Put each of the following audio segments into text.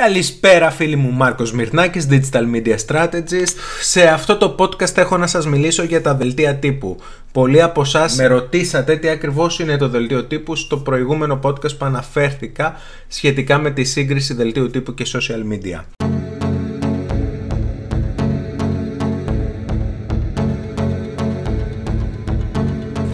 Καλησπέρα φίλοι μου, Μάρκος Μυρνάκης, Digital Media Strategist. Σε αυτό το podcast έχω να σας μιλήσω για τα δελτία τύπου. Πολλοί από εσάς με ρωτήσατε τι ακριβώς είναι το δελτίο τύπου στο προηγούμενο podcast που αναφέρθηκα σχετικά με τη σύγκριση δελτίου τύπου και social media.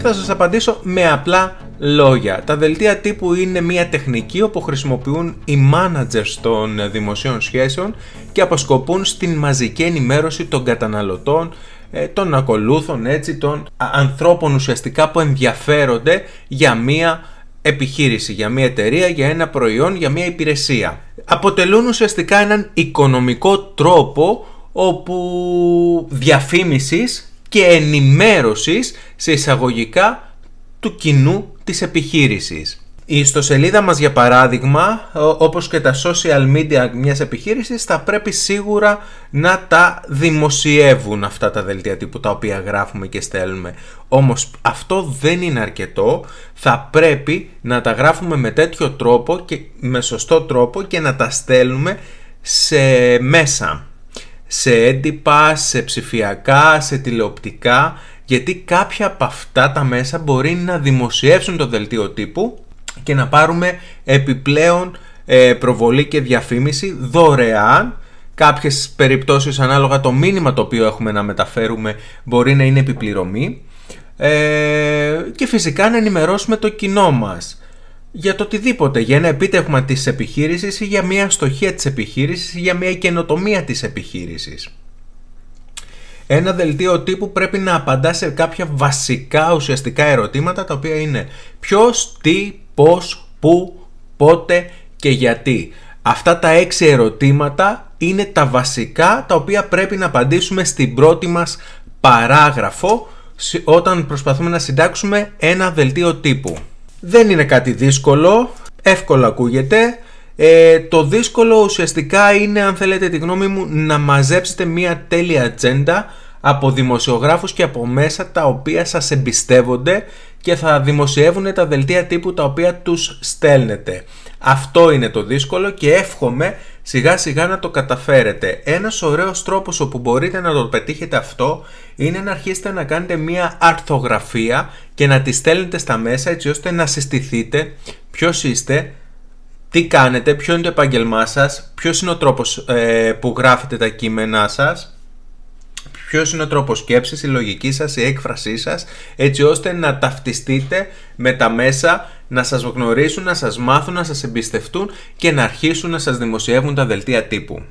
Θα σας απαντήσω με απλά λόγια. Τα δελτία τύπου είναι μια τεχνική όπου χρησιμοποιούν οι managers των δημοσίων σχέσεων και αποσκοπούν στην μαζική ενημέρωση των καταναλωτών, ε, των ακολούθων, έτσι, των ανθρώπων ουσιαστικά που ενδιαφέρονται για μια επιχείρηση, για μια εταιρεία, για ένα προϊόν, για μια υπηρεσία. Αποτελούν ουσιαστικά έναν οικονομικό τρόπο όπου διαφήμισης και ενημέρωσης σε εισαγωγικά του κοινού της επιχείρησης. Η ιστοσελίδα μας για παράδειγμα, όπως και τα social media μιας επιχείρησης, θα πρέπει σίγουρα να τα δημοσιεύουν αυτά τα δελτία τύπου τα οποία γράφουμε και στέλνουμε. Όμως αυτό δεν είναι αρκετό, θα πρέπει να τα γράφουμε με τέτοιο τρόπο και με σωστό τρόπο και να τα στέλνουμε σε μέσα, σε έντυπα, σε ψηφιακά, σε τηλεοπτικά, γιατί κάποια από αυτά τα μέσα μπορεί να δημοσιεύσουν το δελτίο τύπου και να πάρουμε επιπλέον ε, προβολή και διαφήμιση δωρεάν κάποιες περιπτώσεις ανάλογα το μήνυμα το οποίο έχουμε να μεταφέρουμε μπορεί να είναι επιπληρωμή ε, και φυσικά να ενημερώσουμε το κοινό μας για το οτιδήποτε, για ένα επίτευγμα της επιχείρησης ή για μια στοχεία της επιχείρησης ή για μια καινοτομία της επιχείρησης. Ένα δελτίο τύπου πρέπει να απαντά σε κάποια βασικά ουσιαστικά ερωτήματα τα οποία είναι ποιος, τι, πώς, πού, πότε και γιατί. Αυτά τα έξι ερωτήματα είναι τα βασικά τα οποία πρέπει να απαντήσουμε στην πρώτη μας παράγραφο όταν προσπαθούμε να συντάξουμε ένα δελτίο τύπου. Δεν είναι κάτι δύσκολο, εύκολα ακούγεται, ε, το δύσκολο ουσιαστικά είναι, αν θέλετε τη γνώμη μου, να μαζέψετε μια τέλεια ατζέντα από δημοσιογράφους και από μέσα τα οποία σας εμπιστεύονται και θα δημοσιεύουν τα δελτία τύπου τα οποία τους στέλνετε. Αυτό είναι το δύσκολο και εύχομαι σιγά σιγά να το καταφέρετε. Ένας ωραίος τρόπος όπου μπορείτε να το πετύχετε αυτό είναι να αρχίσετε να κάνετε μία αρθογραφία και να τη στέλνετε στα μέσα έτσι ώστε να συστηθείτε ποιος είστε, τι κάνετε, ποιο είναι το επάγγελμά σας, ποιος είναι ο τρόπος ε, που γράφετε τα κείμενά σας, ποιος είναι ο τρόπος σκέψης, η λογική σας, η έκφρασή σας, έτσι ώστε να ταυτιστείτε με τα μέσα, να σας γνωρίσουν, να σας μάθουν, να σας εμπιστευτούν και να αρχίσουν να σας δημοσιεύουν τα δελτία τύπου.